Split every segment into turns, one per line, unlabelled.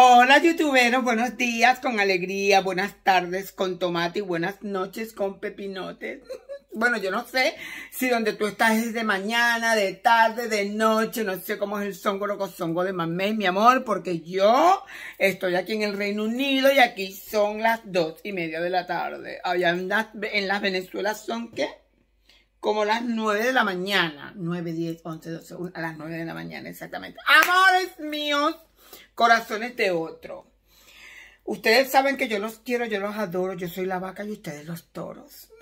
Hola youtuberos, buenos días con alegría, buenas tardes con tomate y buenas noches con pepinotes. bueno, yo no sé si donde tú estás es de mañana, de tarde, de noche, no sé cómo es el songo zongo de mamé, mi amor, porque yo estoy aquí en el Reino Unido y aquí son las dos y media de la tarde. Allá en las, en las Venezuelas son, ¿qué? como las nueve de la mañana. nueve, diez, once, doce, a las nueve de la mañana, exactamente. Amores míos, corazones de otro. Ustedes saben que yo los quiero, yo los adoro, yo soy la vaca y ustedes los toros.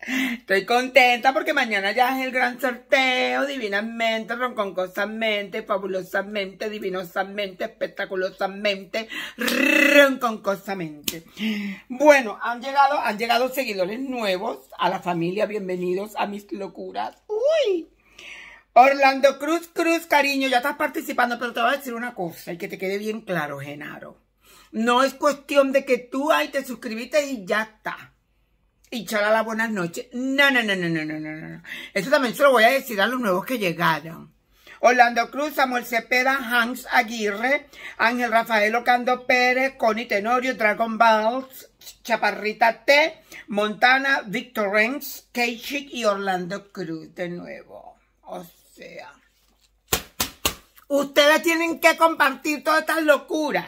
Estoy contenta porque mañana ya es el gran sorteo, divinamente, ronconcosamente, fabulosamente, divinosamente, espectaculosamente, ronconcosamente. Bueno, han llegado, han llegado seguidores nuevos a la familia, bienvenidos a mis locuras. ¡Uy! Orlando Cruz, Cruz, cariño, ya estás participando, pero te voy a decir una cosa y que te quede bien claro, Genaro. No es cuestión de que tú ahí te suscribiste y ya está. Y la buenas noches. No, no, no, no, no, no, no, no. Eso también se lo voy a decir a los nuevos que llegaron. Orlando Cruz, Samuel Cepeda, Hans Aguirre, Ángel Rafael Ocando Pérez, Connie Tenorio, Dragon Balls, Chaparrita T, Montana, Victor Renz, Keishik y Orlando Cruz de nuevo. Ustedes tienen que compartir todas estas locuras.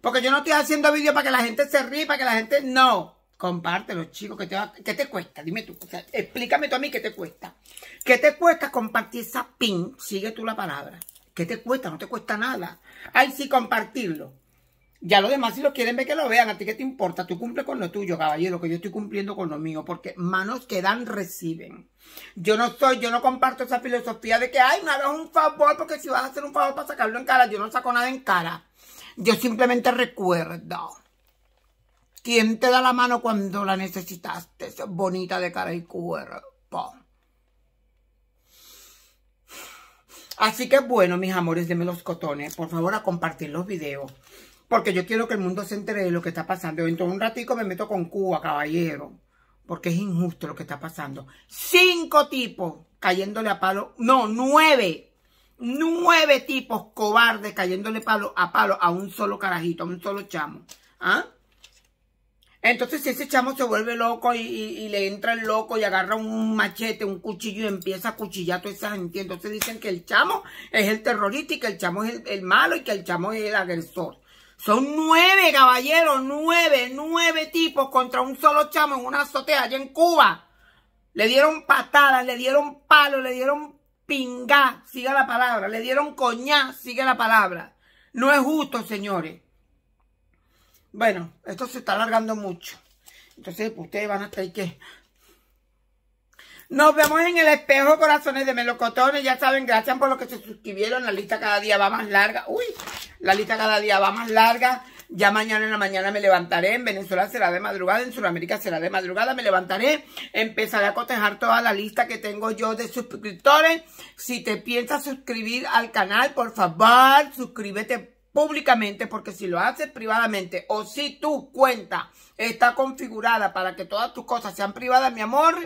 Porque yo no estoy haciendo vídeos para que la gente se ríe, para que la gente... No. Compártelo, chicos. ¿Qué te, te cuesta? Dime tú. explícame tú a mí qué te cuesta. ¿Qué te cuesta compartir esa pin? Sigue tú la palabra. ¿Qué te cuesta? No te cuesta nada. Ay, sí, compartirlo. Ya lo demás, si lo quieren ver, que lo vean. ¿A ti qué te importa? Tú cumples con lo tuyo, caballero, que yo estoy cumpliendo con lo mío. Porque manos que dan, reciben. Yo no soy, yo no comparto esa filosofía de que, ay, nada hagas un favor, porque si vas a hacer un favor para sacarlo en cara, yo no saco nada en cara. Yo simplemente recuerdo. ¿Quién te da la mano cuando la necesitaste? Bonita de cara y cuerpo. Así que bueno, mis amores, denme los cotones. Por favor, a compartir los videos. Porque yo quiero que el mundo se entere de lo que está pasando. Dentro de un ratico me meto con Cuba, caballero. Porque es injusto lo que está pasando. Cinco tipos cayéndole a palo. No, nueve. Nueve tipos cobardes cayéndole palo a palo a un solo carajito, a un solo chamo. ¿Ah? Entonces ese chamo se vuelve loco y, le entra el loco y agarra un machete, un cuchillo y empieza a cuchillar toda esa gente. Entonces dicen que el chamo es el terrorista y que el chamo es el malo y que el chamo es el agresor. Son nueve, caballeros, nueve, nueve tipos contra un solo chamo en una azotea allá en Cuba. Le dieron patadas, le dieron palos, le dieron pingá, siga la palabra. Le dieron coñá, sigue la palabra. No es justo, señores. Bueno, esto se está alargando mucho. Entonces, pues, ustedes van a ahí que... Nos vemos en el espejo, corazones de melocotones. Ya saben, gracias por los que se suscribieron. La lista cada día va más larga. Uy, la lista cada día va más larga. Ya mañana en la mañana me levantaré, en Venezuela será de madrugada, en Sudamérica será de madrugada, me levantaré, empezaré a cotejar toda la lista que tengo yo de suscriptores. Si te piensas suscribir al canal, por favor, suscríbete públicamente, porque si lo haces privadamente o si tu cuenta está configurada para que todas tus cosas sean privadas, mi amor,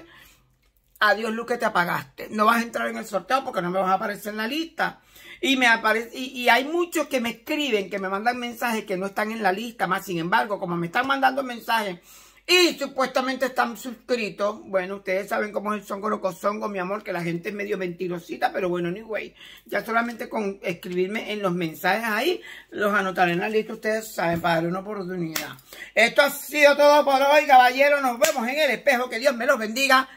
adiós luz que te apagaste. No vas a entrar en el sorteo porque no me vas a aparecer en la lista. Y, me y, hay muchos que me escriben, que me mandan mensajes que no están en la lista. Más sin embargo, como me están mandando mensajes y supuestamente están suscritos. Bueno, ustedes saben cómo es el songo mi amor, que la gente es medio mentirosita, pero bueno, anyway. Ya solamente con escribirme en los mensajes ahí, los anotaré en la lista, ustedes saben, para darle una oportunidad. Esto ha sido todo por hoy, caballero. Nos vemos en el espejo. Que Dios me los bendiga.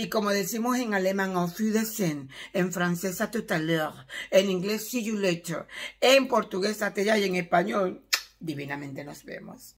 Y como decimos en alemán, auf Wiedersehen, en francés, tout à l'heure, en inglés, see you later, en portugués, hasta ya y en español, divinamente nos vemos.